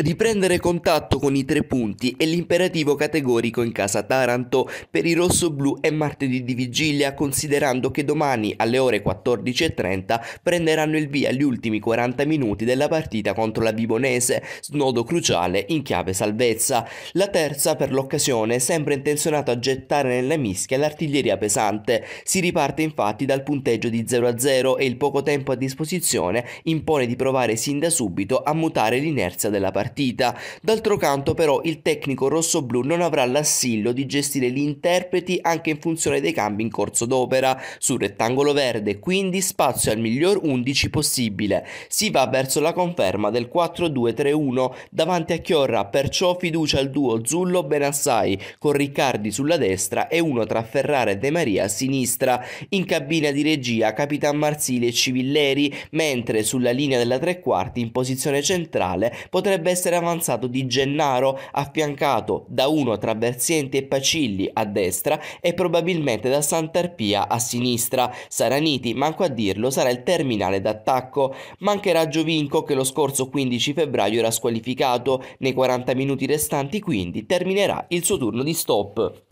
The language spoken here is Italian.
Riprendere contatto con i tre punti è l'imperativo categorico in casa Taranto per i rossoblù è martedì di vigilia considerando che domani alle ore 14.30 prenderanno il via gli ultimi 40 minuti della partita contro la Bibonese, snodo cruciale in chiave salvezza. La terza per l'occasione sembra intenzionata a gettare nella mischia l'artiglieria pesante. Si riparte infatti dal punteggio di 0-0 e il poco tempo a disposizione impone di provare sin da subito a mutare l'inerzia della partita partita. D'altro canto però il tecnico rossoblù non avrà l'assillo di gestire gli interpreti anche in funzione dei cambi in corso d'opera sul rettangolo verde, quindi spazio al miglior 11 possibile. Si va verso la conferma del 4-2-3-1 davanti a Chiorra, perciò fiducia al duo Zullo-Benassai con Riccardi sulla destra e uno tra Ferrara e De Maria a sinistra. In cabina di regia Capitan Marzili e Civilleri, mentre sulla linea della tre quarti in posizione centrale potrebbe essere essere avanzato di Gennaro affiancato da uno tra Berzienti e Pacilli a destra e probabilmente da Santarpia a sinistra. Saraniti, manco a dirlo, sarà il terminale d'attacco. Mancherà Giovinco che lo scorso 15 febbraio era squalificato, nei 40 minuti restanti quindi terminerà il suo turno di stop.